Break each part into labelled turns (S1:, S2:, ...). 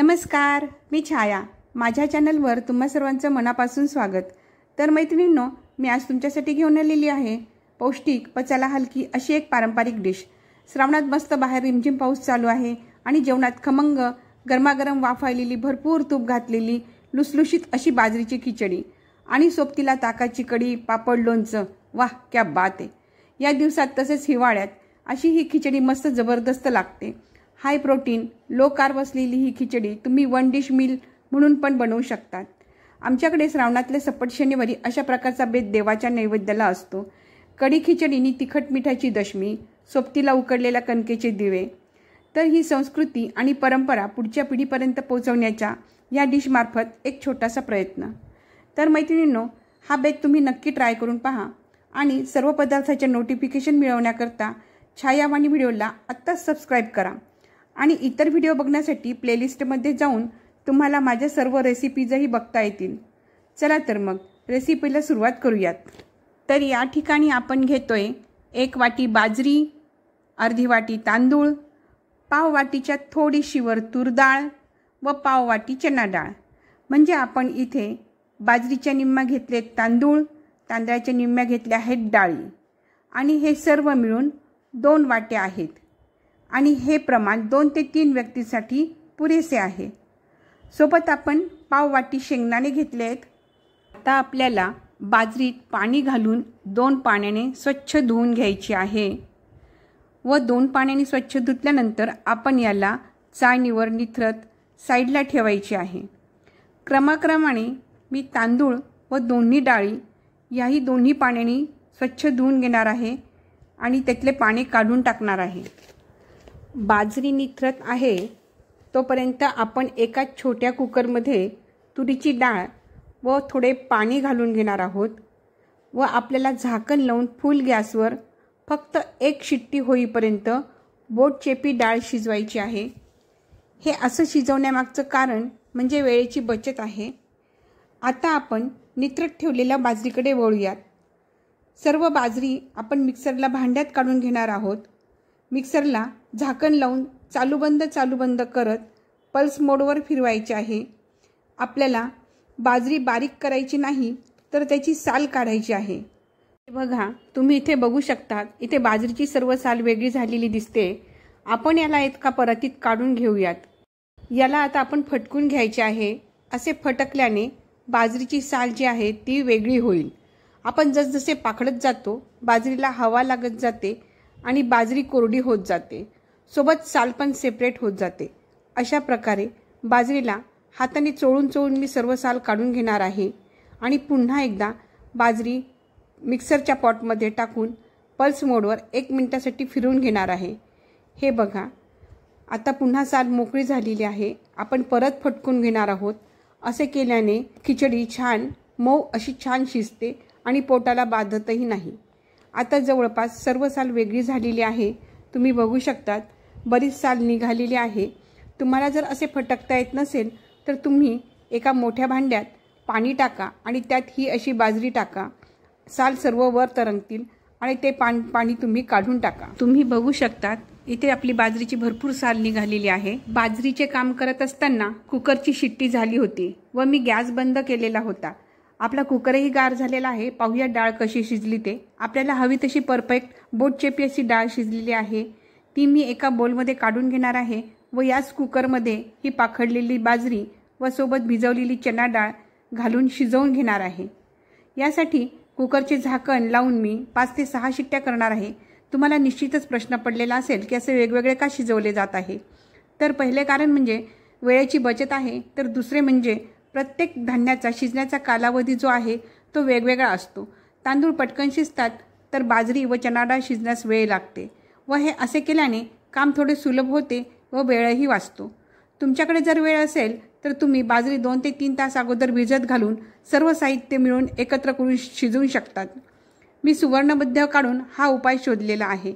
S1: नमस्कार मी छाया माझ्या चॅनलवर तुम्हा सर्वांचं मनापासून स्वागत तर मैत्रिणींनो मी आज तुमच्यासाठी घेऊन आलेली आहे पौष्टिक पचाला हलकी अशी एक पारंपरिक डिश श्रावणात मस्त बाहेर रिमझिम पाऊस चालू आहे आणि जेवणात खमंग गरमागरम वाफाळलेली भरपूर तूप घातलेली लुसलुशीत अशी बाजरीची खिचडी आणि सोबतीला ताकाची कढी पापड लोणचं वाह क्या बात आहे या दिवसात तसेच हिवाळ्यात अशी ही खिचडी मस्त जबरदस्त लागते हाय प्रोटीन लो कार्ब असलेली ही खिचडी तुम्ही वन डिश मिल म्हणून पण बनवू शकतात आमच्याकडे श्रावणातल्या सपट शनिवारी अशा प्रकारचा बेद देवाच्या नैवेद्याला असतो कडी खिचडीनी तिखट मिठाची दशमी सोबतीला उकडलेल्या कणकेचे दिवे तर ही संस्कृती आणि परंपरा पुढच्या पिढीपर्यंत पोहोचवण्याच्या या डिशमार्फत एक छोटासा प्रयत्न तर मैत्रिणींनो हा बेद तुम्ही नक्की ट्राय करून पहा आणि सर्व पदार्थाचे नोटिफिकेशन मिळवण्याकरता छायावाणी व्हिडिओला आत्ताच सबस्क्राईब करा आणि इतर व्हिडिओ बघण्यासाठी प्लेलिस्टमध्ये जाऊन तुम्हाला माझ्या सर्व रेसिपीजही बघता येतील चला तर मग रेसिपीला सुरुवात करूयात तर या ठिकाणी आपण घेतोय एक वाटी बाजरी अर्धी वाटी तांदूळ पाव वाटीच्या थोडीशीवर तूर डाळ व पाव वाटी चना डाळ म्हणजे आपण इथे बाजरीच्या निम्म्या घेतले तांदूळ तांदळाच्या निम्म्या घेतल्या आहेत डाळी आणि हे सर्व मिळून दोन वाट्या आहेत आणि हे प्रमाण दोन ते तीन व्यक्तीसाठी पुरेसे आहे सोबत आपण पाववाटी शेंगदाणे घेतले आहेत आता आपल्याला बाजरीत पाणी घालून दोन पाण्याने स्वच्छ धुवून घ्यायची आहे व दोन पाण्याने स्वच्छ धुतल्यानंतर आपण याला चाळणीवर निथरत साईडला ठेवायची आहे क्रमाक्रमाने मी तांदूळ व दोन्ही डाळी याही दोन्ही पाण्याने स्वच्छ धुवून घेणार आहे आणि त्यातले पाणी काढून टाकणार आहे बाजरी निथरत आहे तोपर्यंत आपण एका छोट्या कुकरमध्ये तुरीची डाळ व थोडे पाणी घालून घेणार आहोत व आपल्याला झाकण लावून फुल गॅसवर फक्त एक शिट्टी होईपर्यंत बोटचेपी डाळ शिजवायची आहे हे असं शिजवण्यामागचं कारण म्हणजे वेळेची बचत आहे आता आपण नित्रत ठेवलेल्या बाजरीकडे वळूयात सर्व बाजरी आपण मिक्सरला भांड्यात काढून घेणार आहोत मिक्सरला झाकण लावून चालूबंद बंद करत पल्स मोडवर फिरवायचे आहे आपल्याला बाजरी बारीक करायची नाही तर त्याची साल काढायची आहे बघा तुम्ही इथे बघू शकतात इथे बाजरीची सर्व साल वेगळी झालेली दिसते आपण याला इतका परतीत काढून घेऊयात याला आता आपण फटकून घ्यायचे आहे असे फटकल्याने बाजरीची साल जी आहे ती वेगळी होईल आपण जसजसे पाखडत जातो बाजरीला हवा लागत जाते आणि बाजरी कोरडी होत जाते सोबत साल पण सेपरेट होत जाते अशा प्रकारे बाजरीला हाताने चोळून चोळून मी सर्व साल काढून घेणार आहे आणि पुन्हा एकदा बाजरी मिक्सरच्या पॉटमध्ये टाकून पल्स मोडवर एक मिनटासाठी फिरवून घेणार आहे हे बघा आता पुन्हा साल मोकळी झालेली आहे आपण परत फटकून घेणार आहोत असे केल्याने खिचडी छान मऊ अशी छान शिजते आणि पोटाला बाधतही नाही आता जवळपास सर्व साल वेगळी झालेली आहे तुम्ही बघू शकतात बरीच साल निघालेली आहे तुम्हाला जर असे फटकता येत नसेल तर तुम्ही एका मोठ्या भांड्यात पाणी टाका आणि त्यात ही अशी बाजरी टाका साल सर्व वर तरंगतील आणि ते पान पाणी तुम्ही काढून टाका तुम्ही बघू शकतात इथे आपली बाजरीची भरपूर साल निघालेली आहे बाजरीचे काम करत असताना कुकरची शिट्टी झाली होती व मी गॅस बंद केलेला होता आपला कुकरही गार झालेला आहे पाहूया डाळ कशी शिजली ते आपल्याला हवी तशी परफेक्ट बोटचेपी अशी डाळ शिजलेली आहे ती मी एका बोलमध्ये काढून घेणार आहे व याच कुकरमध्ये ही पाखडलेली बाजरी व सोबत भिजवलेली चना डाळ घालून शिजवून घेणार आहे यासाठी कुकरचे झाकण लावून मी पाच ते सहा शिट्ट्या करणार आहे तुम्हाला निश्चितच प्रश्न पडलेला असेल की असे वेगवेगळे का शिजवले जात आहे तर पहिले कारण म्हणजे वेळेची बचत आहे तर दुसरे म्हणजे प्रत्येक धान्याचा शिजण्याचा कालावधी जो आहे तो वेगवेगळा असतो तांदूळ पटकन शिजतात तर बाजरी व चणाडा शिजण्यास वेळ लागते व हे असे केल्याने काम थोडे सुलभ होते व वेळही वाचतो तुमच्याकडे जर वेळ असेल तर तुम्ही बाजरी दोन ते तीन तास अगोदर भिजत घालून सर्व साहित्य मिळून एकत्र करून शिजवू शकतात मी सुवर्णबद्ध काढून हा उपाय शोधलेला आहे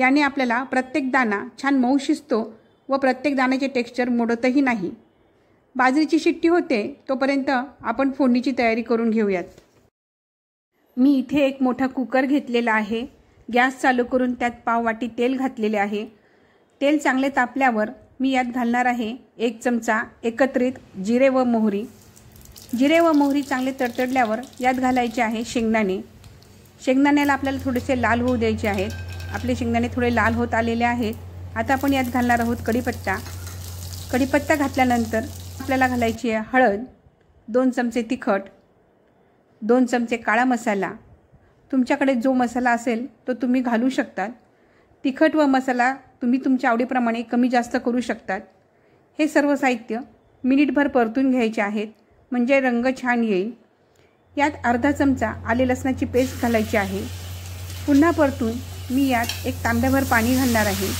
S1: याने आपल्याला प्रत्येक दाना छान मऊ शिजतो व प्रत्येक दाण्याचे टेक्स्चर मोडतही नाही बाजरीची शिट्टी होते तोपर्यंत आपण फोडणीची तयारी करून घेऊयात मी इथे एक मोठा कुकर घेतलेला आहे गॅस चालू करून त्यात पाव वाटी तेल घातलेले आहे तेल चांगले तापल्यावर मी यात घालणार आहे एक चमचा एकत्रित जिरे व मोहरी जिरे व मोहरी चांगले तडतडल्यावर यात घालायचे आहे शेंगदाणे शेंगदाण्याला आपल्याला थोडेसे लाल होऊ द्यायचे आहेत आपले शेंगदाणे थोडे लाल होत आलेले आहेत आता आपण यात घालणार आहोत कढीपत्ता कढीपत्ता घातल्यानंतर आपल्याला घालायची आहे हळद दोन चमचे तिखट दोन चमचे काळा मसाला तुमच्याकडे जो मसाला असेल तो तुम्ही घालू शकतात तिखट व मसाला तुम्ही तुमच्या आवडीप्रमाणे कमी जास्त करू शकतात हे सर्व साहित्य मिनिटभर परतून घ्यायचे आहेत म्हणजे रंग छान येईल यात अर्धा चमचा आले लसणाची पेस्ट घालायची आहे पुन्हा परतून मी यात एक तांब्याभर पाणी घालणार आहे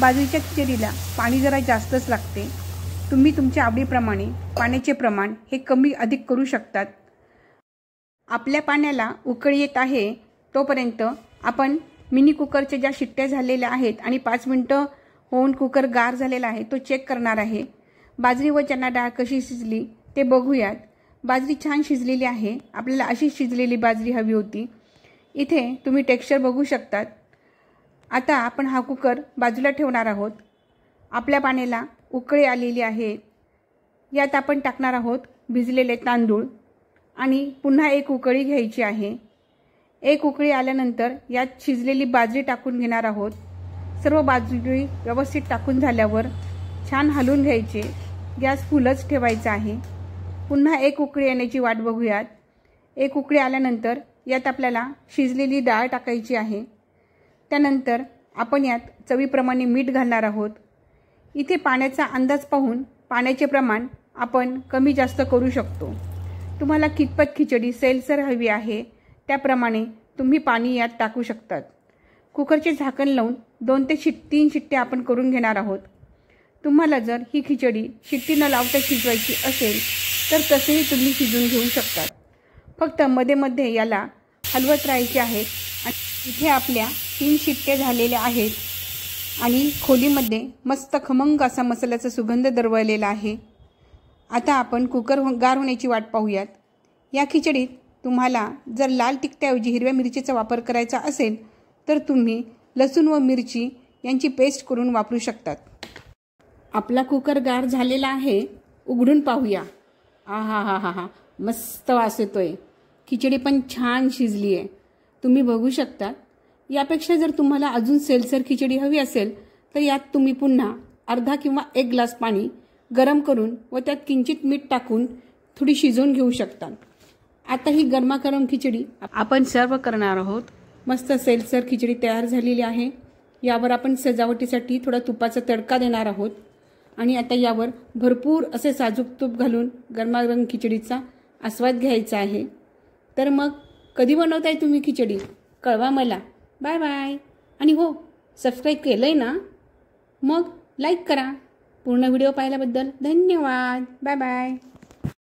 S1: बाजरीच्या खिचडीला पाणी जरा जास्तच लागते तुम्ही तुमच्या आवडीप्रमाणे पाण्याचे प्रमाण हे कमी अधिक करू शकतात आपल्या पाण्याला उकळ येत आहे तोपर्यंत आपण मिनी कुकरच्या ज्या शिट्ट्या झालेल्या आहेत आणि पाच मिनटं होऊन कुकर गार झालेला आहे तो चेक करणार आहे बाजरी व चना डाळ कशी शिजली ते बघूयात बाजरी छान शिजलेली आहे आपल्याला अशी शिजलेली बाजरी हवी होती इथे तुम्ही टेक्स्चर बघू शकतात आता आपण हा कुकर बाजूला ठेवणार आहोत आपल्या पाण्याला उकळी आलेली आहे यात आपण टाकणार आहोत भिजलेले तांदूळ आणि पुन्हा एक उकळी घ्यायची आहे एक उकळी आल्यानंतर यात शिजलेली बाजरी टाकून घेणार आहोत सर्व बाजरी व्यवस्थित टाकून झाल्यावर छान हलवून घ्यायचे गॅस फुलच ठेवायचा आहे पुन्हा एक उकळी येण्याची वाट बघूयात एक उकळी आल्यानंतर यात आपल्याला शिजलेली डाळ टाकायची आहे त्यानंतर आपण यात चवीप्रमाणे मीठ घालणार आहोत इथे पाण्याचा अंदाज पाहून पाण्याचे प्रमाण आपण कमी जास्त करू शकतो तुम्हाला कितपत खिचडी सैलसर हवी आहे त्याप्रमाणे तुम्ही पाणी यात टाकू शकतात कुकरचे झाकण लावून दोन ते शिट तीन शिट्टे आपण करून घेणार आहोत तुम्हाला जर ही खिचडी शिट्टी न लावता शिजवायची असेल तर तसेही तुम्ही शिजून घेऊ शकतात फक्त मध्ये मध्ये याला हलवत राहायचे आहेत इथे आपल्या तीन शिट्ट्या झालेल्या आहेत आणि खोलीमध्ये मस्त खमंग असा मसाल्याचा सुगंध दरवळलेला आहे आता आपण कुकर हो-, गार होण्याची वाट पाहूयात या खिचडीत तुम्हाला जर लाल तिकट्याऐवजी हिरव्या मिरचीचा वापर करायचा असेल तर तुम्ही लसूण व मिरची यांची पेस्ट करून वापरू शकतात आपला कुकर गार झालेला आहे उघडून पाहूया आ हा हा हा हा मस्त वास येतोय खिचडी पण छान शिजली आहे तुम्ही बघू शकता यापेक्षा जर तुम्हाला अजून सेलसर खिचडी हवी असेल तर यात तुम्ही पुन्हा अर्धा किंवा एक ग्लास पाणी गरम करून व त्यात किंचित मीठ टाकून थोडी शिजवून घेऊ शकता आता ही गरमागरम खिचडी आपण सर्व करणार आहोत मस्त सेलसर खिचडी तयार झालेली आहे यावर आपण सजावटीसाठी थोडा तुपाचा तडका देणार आहोत आणि आता यावर भरपूर असे साजूक तूप घालून गरमागरम खिचडीचा आस्वाद घ्यायचा आहे तर मग कधी बनवताय तुम्ही खिचडी कळवा मला बाय बाय आणि हो सबस्क्राईब केलं आहे ना मग लाईक करा पूर्ण व्हिडिओ पाहिल्याबद्दल धन्यवाद बाय बाय